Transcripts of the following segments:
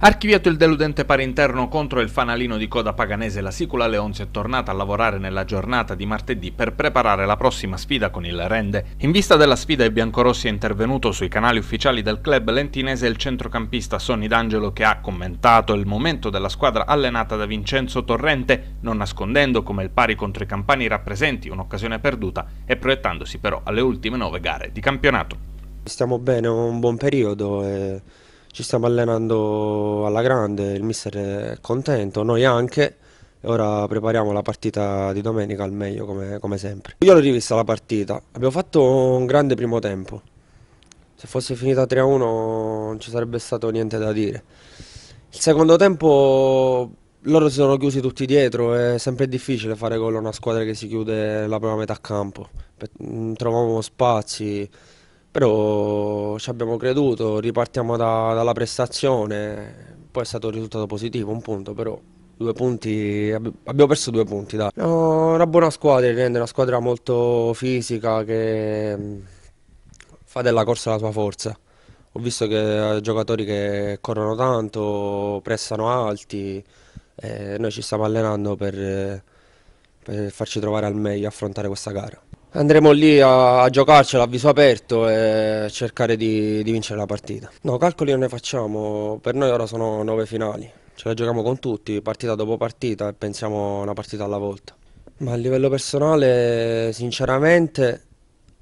Archiviato il deludente pari interno contro il fanalino di coda paganese, la Sicula Leonzio è tornata a lavorare nella giornata di martedì per preparare la prossima sfida con il Rende. In vista della sfida i biancorossi è intervenuto sui canali ufficiali del club lentinese il centrocampista Sonny D'Angelo che ha commentato il momento della squadra allenata da Vincenzo Torrente, non nascondendo come il pari contro i campani rappresenti un'occasione perduta e proiettandosi però alle ultime nove gare di campionato. Stiamo bene, un buon periodo e ci stiamo allenando alla grande, il mister è contento, noi anche. Ora prepariamo la partita di domenica al meglio come, come sempre. Io l'ho rivista la partita, abbiamo fatto un grande primo tempo. Se fosse finita 3-1 non ci sarebbe stato niente da dire. Il secondo tempo loro si sono chiusi tutti dietro, è sempre difficile fare gol a una squadra che si chiude la prima metà campo. Trovavamo spazi, però ci abbiamo creduto, ripartiamo da, dalla prestazione, poi è stato un risultato positivo, un punto però. Due punti, abbiamo perso due punti, dai. No, una buona squadra, una squadra molto fisica che fa della corsa la sua forza. Ho visto che ha eh, giocatori che corrono tanto, pressano alti, eh, noi ci stiamo allenando per, per farci trovare al meglio, affrontare questa gara. Andremo lì a, a giocarcela a viso aperto e cercare di, di, vincere la partita. No, calcoli non ne facciamo, per noi ora sono nove finali, ce la giochiamo con tutti, partita dopo partita e pensiamo una partita alla volta. Ma a livello personale, sinceramente,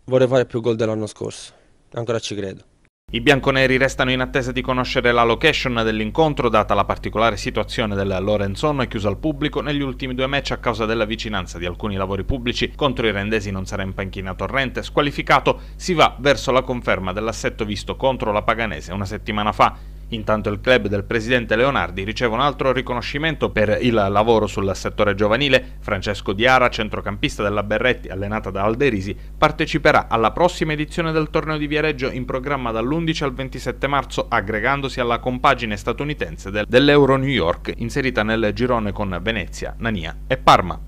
vorrei fare più gol dell'anno scorso, ancora ci credo. I bianconeri restano in attesa di conoscere la location dell'incontro, data la particolare situazione del Lorenzon chiuso al pubblico negli ultimi due match a causa della vicinanza di alcuni lavori pubblici. Contro i rendesi non sarà in panchina Torrente, squalificato, si va verso la conferma dell'assetto visto contro la Paganese una settimana fa. Intanto il club del presidente Leonardi riceve un altro riconoscimento per il lavoro sul settore giovanile. Francesco Diara, centrocampista della Berretti, allenata da Alderisi, parteciperà alla prossima edizione del torneo di Viareggio in programma dall'11 al 27 marzo, aggregandosi alla compagine statunitense dell'Euro New York, inserita nel girone con Venezia, Nania e Parma.